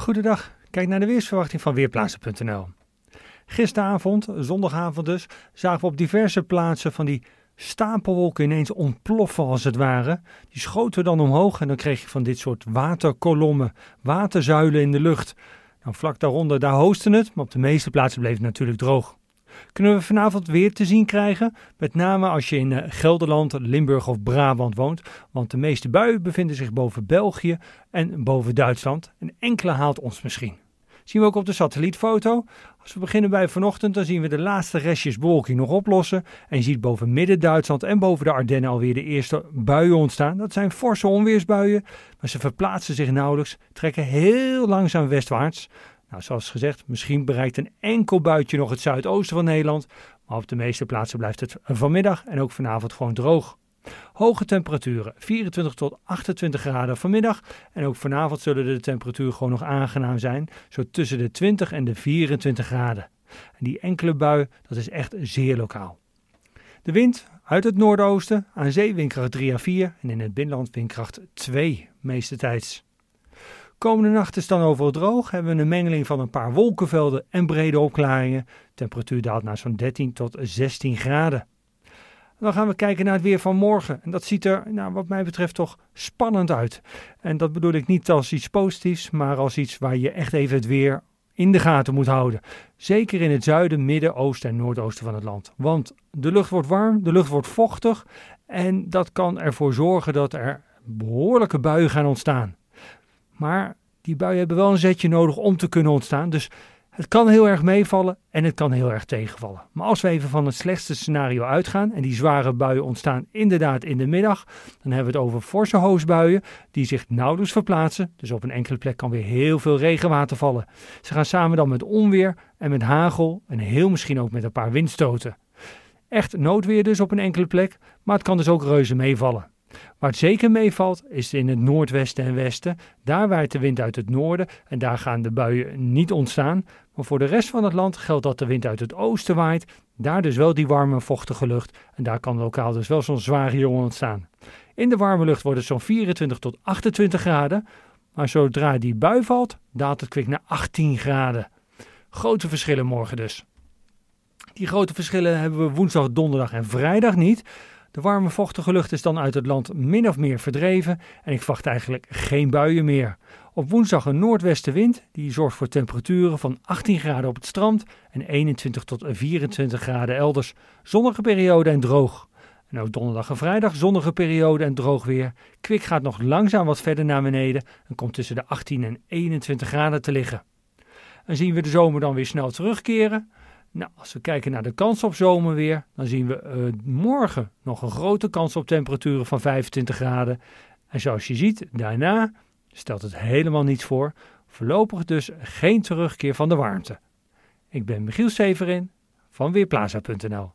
Goedendag, kijk naar de weersverwachting van Weerplaatsen.nl. Gisteravond, zondagavond dus, zagen we op diverse plaatsen van die stapelwolken ineens ontploffen als het ware. Die schoten dan omhoog en dan kreeg je van dit soort waterkolommen, waterzuilen in de lucht. Dan nou, vlak daaronder, daar hoosten het, maar op de meeste plaatsen bleef het natuurlijk droog kunnen we vanavond weer te zien krijgen. Met name als je in eh, Gelderland, Limburg of Brabant woont. Want de meeste buien bevinden zich boven België en boven Duitsland. Een enkele haalt ons misschien. Zien we ook op de satellietfoto. Als we beginnen bij vanochtend, dan zien we de laatste restjes bewolking nog oplossen. En je ziet boven Midden-Duitsland en boven de Ardennen alweer de eerste buien ontstaan. Dat zijn forse onweersbuien, maar ze verplaatsen zich nauwelijks, trekken heel langzaam westwaarts. Nou, zoals gezegd, misschien bereikt een enkel buitje nog het zuidoosten van Nederland, maar op de meeste plaatsen blijft het vanmiddag en ook vanavond gewoon droog. Hoge temperaturen, 24 tot 28 graden vanmiddag. En ook vanavond zullen de temperaturen gewoon nog aangenaam zijn, zo tussen de 20 en de 24 graden. En die enkele bui, dat is echt zeer lokaal. De wind uit het noordoosten, aan zee windkracht 3 à 4 en in het binnenland windkracht 2 meestertijds. Komende nacht is dan overal droog. Hebben we een mengeling van een paar wolkenvelden en brede opklaringen. Temperatuur daalt naar zo'n 13 tot 16 graden. Dan gaan we kijken naar het weer van morgen. En dat ziet er, nou, wat mij betreft, toch spannend uit. En dat bedoel ik niet als iets positiefs, maar als iets waar je echt even het weer in de gaten moet houden. Zeker in het zuiden, midden, oosten en noordoosten van het land. Want de lucht wordt warm, de lucht wordt vochtig. En dat kan ervoor zorgen dat er behoorlijke buien gaan ontstaan. Maar die buien hebben wel een zetje nodig om te kunnen ontstaan. Dus het kan heel erg meevallen en het kan heel erg tegenvallen. Maar als we even van het slechtste scenario uitgaan en die zware buien ontstaan inderdaad in de middag, dan hebben we het over forse hoosbuien die zich nauwelijks verplaatsen. Dus op een enkele plek kan weer heel veel regenwater vallen. Ze gaan samen dan met onweer en met hagel en heel misschien ook met een paar windstoten. Echt noodweer dus op een enkele plek, maar het kan dus ook reuze meevallen. Waar het zeker meevalt is in het noordwesten en westen. Daar waait de wind uit het noorden en daar gaan de buien niet ontstaan. Maar voor de rest van het land geldt dat de wind uit het oosten waait. Daar dus wel die warme vochtige lucht en daar kan lokaal dus wel zo'n zware jongen ontstaan. In de warme lucht wordt het zo'n 24 tot 28 graden. Maar zodra die bui valt, daalt het kwik naar 18 graden. Grote verschillen morgen dus. Die grote verschillen hebben we woensdag, donderdag en vrijdag niet. De warme vochtige lucht is dan uit het land min of meer verdreven en ik verwacht eigenlijk geen buien meer. Op woensdag een noordwestenwind die zorgt voor temperaturen van 18 graden op het strand en 21 tot 24 graden elders. Zonnige periode en droog. En ook donderdag en vrijdag zonnige periode en droog weer. Kwik gaat nog langzaam wat verder naar beneden en komt tussen de 18 en 21 graden te liggen. En zien we de zomer dan weer snel terugkeren? Nou, als we kijken naar de kans op zomerweer, dan zien we eh, morgen nog een grote kans op temperaturen van 25 graden. En zoals je ziet, daarna stelt het helemaal niets voor. Voorlopig dus geen terugkeer van de warmte. Ik ben Michiel Severin van Weerplaza.nl.